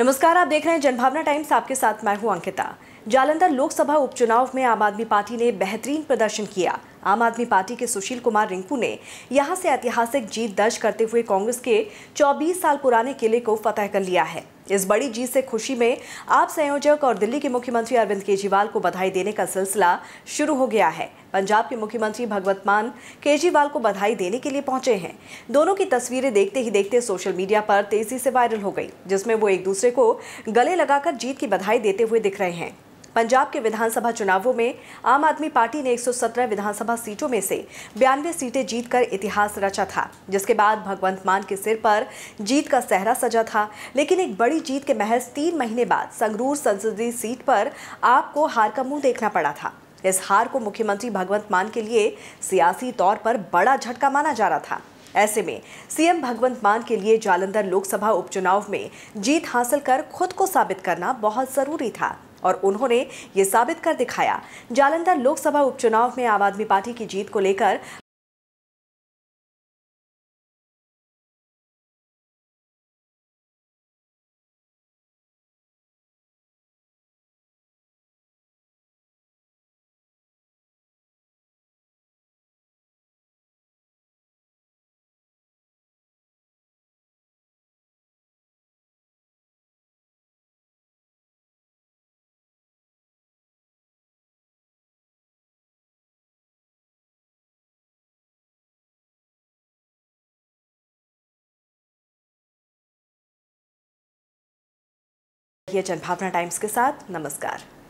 नमस्कार आप देख रहे हैं जनभावना टाइम्स आपके साथ मैं हूं अंकिता जालंधर लोकसभा उपचुनाव में आम आदमी पार्टी ने बेहतरीन प्रदर्शन किया आम आदमी पार्टी के सुशील कुमार रिंकू ने यहां से ऐतिहासिक जीत दर्ज करते हुए कांग्रेस के 24 साल पुराने किले को फतेह कर लिया है इस बड़ी जीत से खुशी में आप संयोजक और दिल्ली के मुख्यमंत्री अरविंद केजरीवाल को बधाई देने का सिलसिला शुरू हो गया है पंजाब के मुख्यमंत्री भगवत मान केजरीवाल को बधाई देने के लिए पहुंचे हैं दोनों की तस्वीरें देखते ही देखते सोशल मीडिया पर तेजी से वायरल हो गई जिसमें वो एक दूसरे को गले लगाकर जीत की बधाई देते हुए दिख रहे हैं पंजाब के विधानसभा चुनावों में आम आदमी पार्टी ने 117 विधानसभा सीटों में से बयानवे सीटें जीतकर इतिहास रचा था जिसके बाद भगवंत मान के सिर पर जीत का सहरा सजा था लेकिन एक बड़ी जीत के महज तीन महीने बाद संगरूर संसदीय सीट पर आपको हार का मुंह देखना पड़ा था इस हार को मुख्यमंत्री भगवंत मान के लिए सियासी तौर पर बड़ा झटका माना जा रहा था ऐसे में सीएम भगवंत मान के लिए जालंधर लोकसभा उपचुनाव में जीत हासिल कर खुद को साबित करना बहुत ज़रूरी था और उन्होंने ये साबित कर दिखाया जालंधर लोकसभा उपचुनाव में आम आदमी पार्टी की जीत को लेकर ये जनभावना टाइम्स के साथ नमस्कार